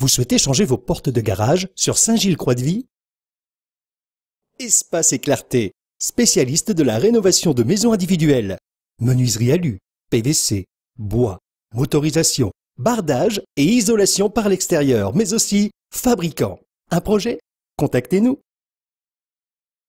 Vous souhaitez changer vos portes de garage sur Saint-Gilles-Croix-de-Vie Espace et Clarté, spécialiste de la rénovation de maisons individuelles. Menuiserie alu, PVC, bois, motorisation, bardage et isolation par l'extérieur, mais aussi fabricant. Un projet Contactez-nous